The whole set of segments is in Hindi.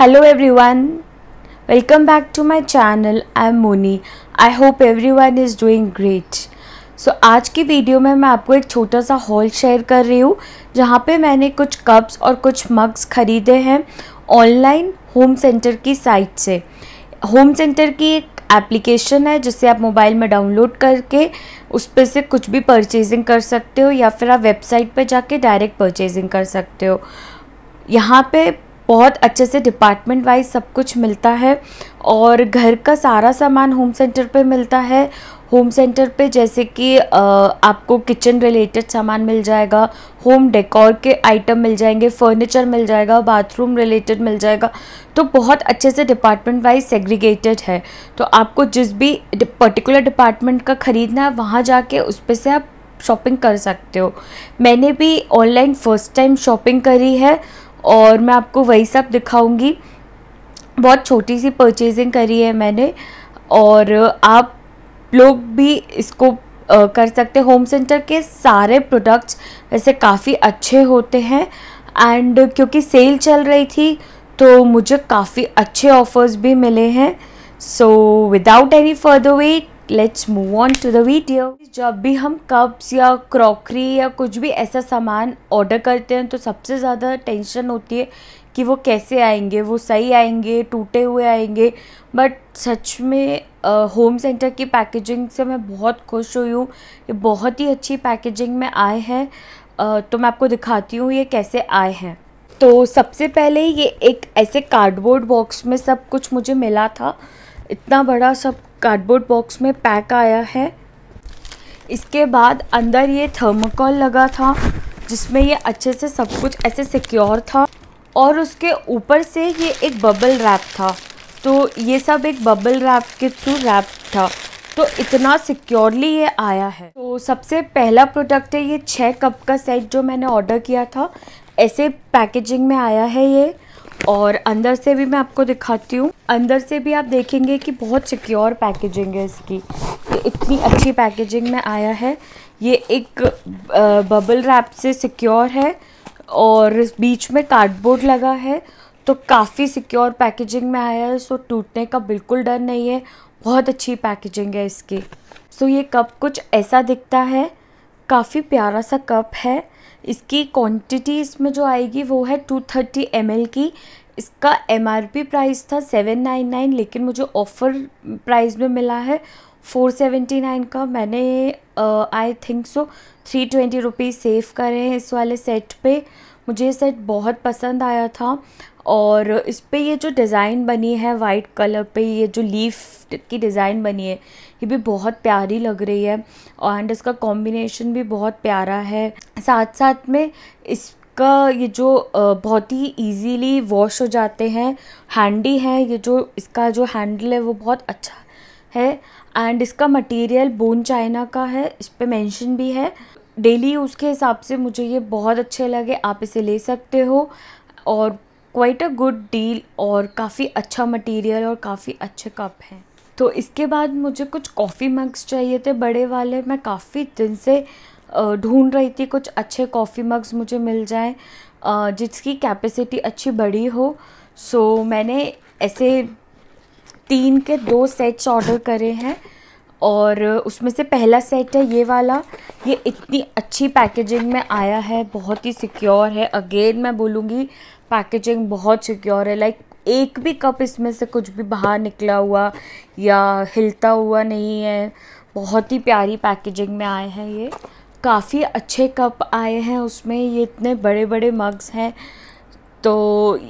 hello everyone welcome back to my channel I am Moni I hope everyone is doing great so आज की वीडियो में मैं आपको एक छोटा सा हॉल शेयर कर रही हूँ जहाँ पे मैंने कुछ कप्स और कुछ मग्स ख़रीदे हैं ऑनलाइन होम सेंटर की साइट से होम सेंटर की एक एप्लीकेशन है जिसे आप मोबाइल में डाउनलोड करके उस पर से कुछ भी परचेजिंग कर सकते हो या फिर आप वेबसाइट पर जाके डायरेक्ट परचेजिंग कर सकते हो यहाँ पे बहुत अच्छे से डिपार्टमेंट वाइज सब कुछ मिलता है और घर का सारा सामान होम सेंटर पे मिलता है होम सेंटर पे जैसे कि आपको किचन रिलेटेड सामान मिल जाएगा होम डेकोर के आइटम मिल जाएंगे फर्नीचर मिल जाएगा बाथरूम रिलेटेड मिल जाएगा तो बहुत अच्छे से डिपार्टमेंट वाइज सेग्रीगेटेड है तो आपको जिस भी पर्टिकुलर डिपार्टमेंट का ख़रीदना है वहाँ जाके उस पर से आप शॉपिंग कर सकते हो मैंने भी ऑनलाइन फ़र्स्ट टाइम शॉपिंग करी है और मैं आपको वही सब दिखाऊंगी बहुत छोटी सी परचेजिंग करी है मैंने और आप लोग भी इसको आ, कर सकते होम सेंटर के सारे प्रोडक्ट्स वैसे काफ़ी अच्छे होते हैं एंड क्योंकि सेल चल रही थी तो मुझे काफ़ी अच्छे ऑफर्स भी मिले हैं so without any further wait let's move on to the video जब भी हम कप्स या क्रॉकरी या कुछ भी ऐसा सामान ऑर्डर करते हैं तो सबसे ज़्यादा टेंशन होती है कि वो कैसे आएंगे वो सही आएंगे टूटे हुए आएंगे बट सच में होम सेंटर की पैकेजिंग से मैं बहुत खुश हुई हूँ ये बहुत ही अच्छी पैकेजिंग में आए हैं तो मैं आपको दिखाती हूँ ये कैसे आए हैं तो सबसे पहले ये एक ऐसे कार्डबोर्ड बॉक्स में सब कुछ मुझे मिला था इतना बड़ा सब कार्डबोर्ड बॉक्स में पैक आया है इसके बाद अंदर ये थर्मोकॉल लगा था जिसमें ये अच्छे से सब कुछ ऐसे सिक्योर था और उसके ऊपर से ये एक बबल रैप था तो ये सब एक बबल रैप के थ्रू रैप था तो इतना सिक्योरली ये आया है तो सबसे पहला प्रोडक्ट है ये छः कप का सेट जो मैंने ऑर्डर किया था ऐसे पैकेजिंग में आया है ये और अंदर से भी मैं आपको दिखाती हूँ अंदर से भी आप देखेंगे कि बहुत सिक्योर पैकेजिंग है इसकी ये इतनी अच्छी पैकेजिंग में आया है ये एक बबल रैप से सिक्योर है और बीच में कार्डबोर्ड लगा है तो काफ़ी सिक्योर पैकेजिंग में आया है सो टूटने का बिल्कुल डर नहीं है बहुत अच्छी पैकेजिंग है इसकी सो ये कप कुछ ऐसा दिखता है काफ़ी प्यारा सा कप है इसकी क्वांटिटी इसमें जो आएगी वो है टू थर्टी एम की इसका एम प्राइस था सेवन नाइन नाइन लेकिन मुझे ऑफ़र प्राइस में मिला है फोर सेवेंटी नाइन का मैंने I think so three twenty rupees save करे हैं इस वाले सेट पे मुझे ये सेट बहुत पसंद आया था और इस पर ये जो डिज़ाइन बनी है वाइट कलर पे ये जो लीफ की डिज़ाइन बनी है ये भी बहुत प्यारी लग रही है एंड इसका कॉम्बिनेशन भी बहुत प्यारा है साथ साथ में इस का ये जो बहुत ही इजीली वॉश हो जाते हैं हैंडी है ये जो इसका जो हैंडल है वो बहुत अच्छा है एंड इसका मटेरियल बोन चाइना का है इस पर मेंशन भी है डेली उसके हिसाब से मुझे ये बहुत अच्छे लगे आप इसे ले सकते हो और क्वाइट अ गुड डील और काफ़ी अच्छा मटेरियल और काफ़ी अच्छे कप हैं तो इसके बाद मुझे कुछ कॉफ़ी मग्स चाहिए थे बड़े वाले मैं काफ़ी दिन से ढूंढ रही थी कुछ अच्छे कॉफ़ी मग्स मुझे मिल जाएं जिसकी कैपेसिटी अच्छी बड़ी हो सो मैंने ऐसे तीन के दो सेट्स ऑर्डर करे हैं और उसमें से पहला सेट है ये वाला ये इतनी अच्छी पैकेजिंग में आया है बहुत ही सिक्योर है अगेन मैं बोलूँगी पैकेजिंग बहुत सिक्योर है लाइक एक भी कप इसमें से कुछ भी बाहर निकला हुआ या हिलता हुआ नहीं है बहुत ही प्यारी पैकेजिंग में आए हैं ये काफ़ी अच्छे कप आए हैं उसमें ये इतने बड़े बड़े मग्स हैं तो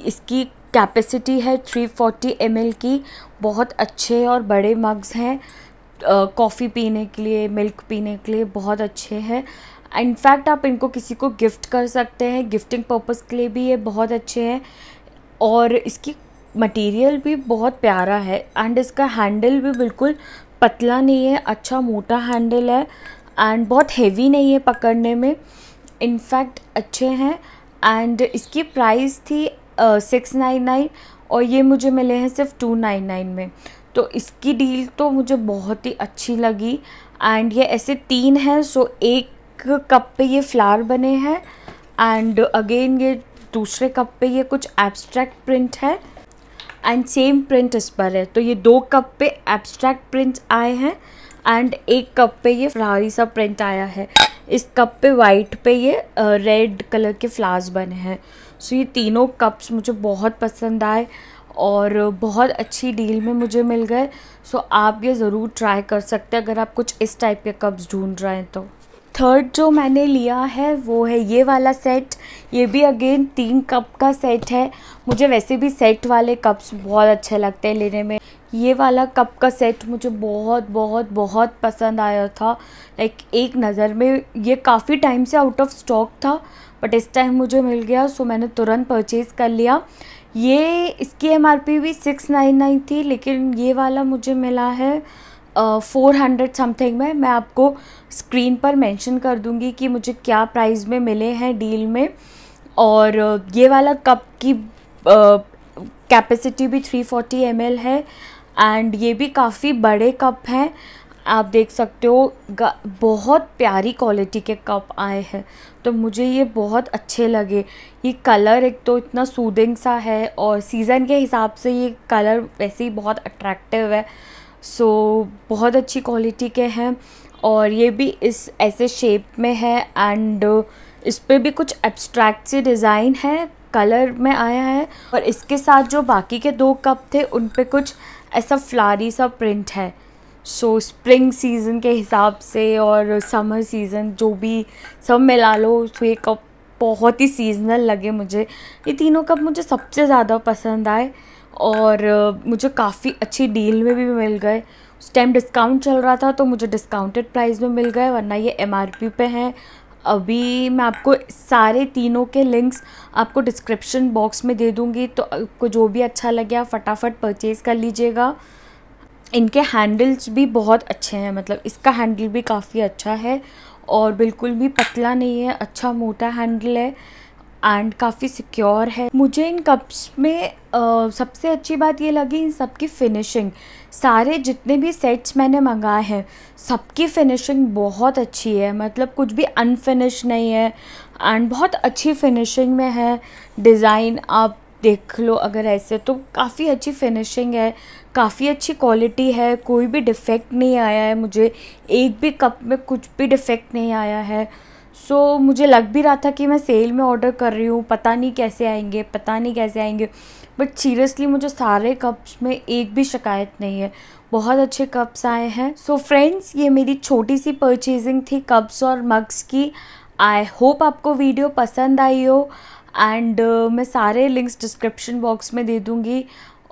इसकी कैपेसिटी है 340 फोर्टी की बहुत अच्छे और बड़े मग्स हैं कॉफ़ी पीने के लिए मिल्क पीने के लिए बहुत अच्छे हैं इनफैक्ट आप इनको किसी को गिफ्ट कर सकते हैं गिफ्टिंग पर्पज़ के लिए भी ये बहुत अच्छे हैं और इसकी मटेरियल भी बहुत प्यारा है एंड इसका हैंडल भी बिल्कुल पतला नहीं है अच्छा मोटा हैंडल है एंड बहुत हेवी नहीं है पकड़ने में इनफैक्ट अच्छे हैं एंड इसकी प्राइस थी सिक्स नाइन नाइन और ये मुझे मिले हैं सिर्फ टू नाइन नाइन में तो इसकी डील तो मुझे बहुत ही अच्छी लगी एंड ये ऐसे तीन हैं सो एक एक कप पे ये फ्लावर बने हैं एंड अगेन ये दूसरे कप पे ये कुछ एब्स्ट्रैक्ट प्रिंट है एंड सेम प्रिंट इस पर है तो ये दो कप पे एब्स्ट्रैक्ट प्रिंट आए हैं एंड एक कप पे ये फ्लावरी सा प्रिंट आया है इस कप पे वाइट पे ये रेड कलर के फ्लावर्स बने हैं सो ये तीनों कप्स मुझे बहुत पसंद आए और बहुत अच्छी डील में मुझे मिल गए सो आप ये ज़रूर ट्राई कर सकते हैं अगर आप कुछ इस टाइप के कप्स ढूंढ रहे हैं तो थर्ड जो मैंने लिया है वो है ये वाला सेट ये भी अगेन तीन कप का सेट है मुझे वैसे भी सेट वाले कप्स बहुत अच्छे लगते हैं लेने में ये वाला कप का सेट मुझे बहुत बहुत बहुत पसंद आया था लाइक एक नज़र में ये काफ़ी टाइम से आउट ऑफ स्टॉक था बट इस टाइम मुझे मिल गया सो मैंने तुरंत परचेज़ कर लिया ये इसकी एमआरपी भी सिक्स नाइन नाइन थी लेकिन ये वाला मुझे मिला है फ़ोर हंड्रेड समथिंग में मैं आपको स्क्रीन पर मेंशन कर दूंगी कि मुझे क्या प्राइस में मिले हैं डील में और ये वाला कप की कैपेसिटी भी 340 फोर्टी है एंड ये भी काफ़ी बड़े कप हैं आप देख सकते हो बहुत प्यारी क्वालिटी के कप आए हैं तो मुझे ये बहुत अच्छे लगे ये कलर एक तो इतना सूदिंग सा है और सीज़न के हिसाब से ये कलर वैसे ही बहुत अट्रैक्टिव है सो so, बहुत अच्छी क्वालिटी के हैं और ये भी इस ऐसे शेप में है एंड uh, इस पर भी कुछ एब्स्ट्रैक्ट से डिज़ाइन है कलर में आया है और इसके साथ जो बाकी के दो कप थे उन पर कुछ ऐसा फ्लारी सा प्रिंट है सो स्प्रिंग सीज़न के हिसाब से और समर सीज़न जो भी सब मिला लो तो ये कप बहुत ही सीजनल लगे मुझे ये तीनों कप मुझे सबसे ज़्यादा पसंद आए और मुझे काफ़ी अच्छी डील में भी मिल गए उस टाइम डिस्काउंट चल रहा था तो मुझे डिस्काउंटेड प्राइस में मिल गए वरना ये एम पे हैं अभी मैं आपको सारे तीनों के लिंक्स आपको डिस्क्रिप्शन बॉक्स में दे दूँगी तो आपको जो भी अच्छा लगे आप फटाफट परचेज़ कर लीजिएगा इनके हैंडल्स भी बहुत अच्छे हैं मतलब इसका हैंडल भी काफ़ी अच्छा है और बिल्कुल भी पतला नहीं है अच्छा मोटा हैंडल है एंड काफ़ी सिक्योर है मुझे इन कप्स में आ, सबसे अच्छी बात ये लगी इन सबकी फ़िनिशिंग सारे जितने भी सेट्स मैंने मंगाए हैं सबकी फ़िनिशिंग बहुत अच्छी है मतलब कुछ भी अनफिनिश नहीं है एंड बहुत अच्छी फिनिशिंग में है डिज़ाइन आप देख लो अगर ऐसे तो काफ़ी अच्छी फिनिशिंग है काफ़ी अच्छी क्वालिटी है कोई भी डिफ़ेक्ट नहीं आया है मुझे एक भी कप में कुछ भी डिफ़ेक्ट नहीं आया है सो so, मुझे लग भी रहा था कि मैं सेल में ऑर्डर कर रही हूँ पता नहीं कैसे आएंगे पता नहीं कैसे आएंगे बट सीरियसली मुझे सारे कप्स में एक भी शिकायत नहीं है बहुत अच्छे कप्स आए हैं सो so, फ्रेंड्स ये मेरी छोटी सी परचेजिंग थी कप्स और मग्स की आई होप आपको वीडियो पसंद आई हो एंड uh, मैं सारे लिंक्स डिस्क्रिप्शन बॉक्स में दे दूँगी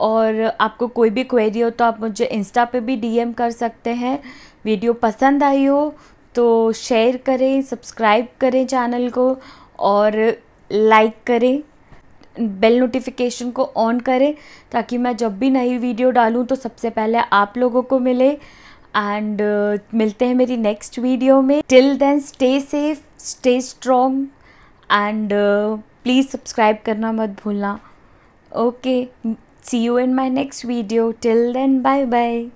और आपको कोई भी क्वेरी हो तो आप मुझे इंस्टा पे भी डीएम कर सकते हैं वीडियो पसंद आई हो तो शेयर करें सब्सक्राइब करें चैनल को और लाइक करें बेल नोटिफिकेशन को ऑन करें ताकि मैं जब भी नई वीडियो डालूं तो सबसे पहले आप लोगों को मिले एंड uh, मिलते हैं मेरी नेक्स्ट वीडियो में till then stay safe stay strong and please subscribe करना मत भूलना okay see you in my next video till then bye bye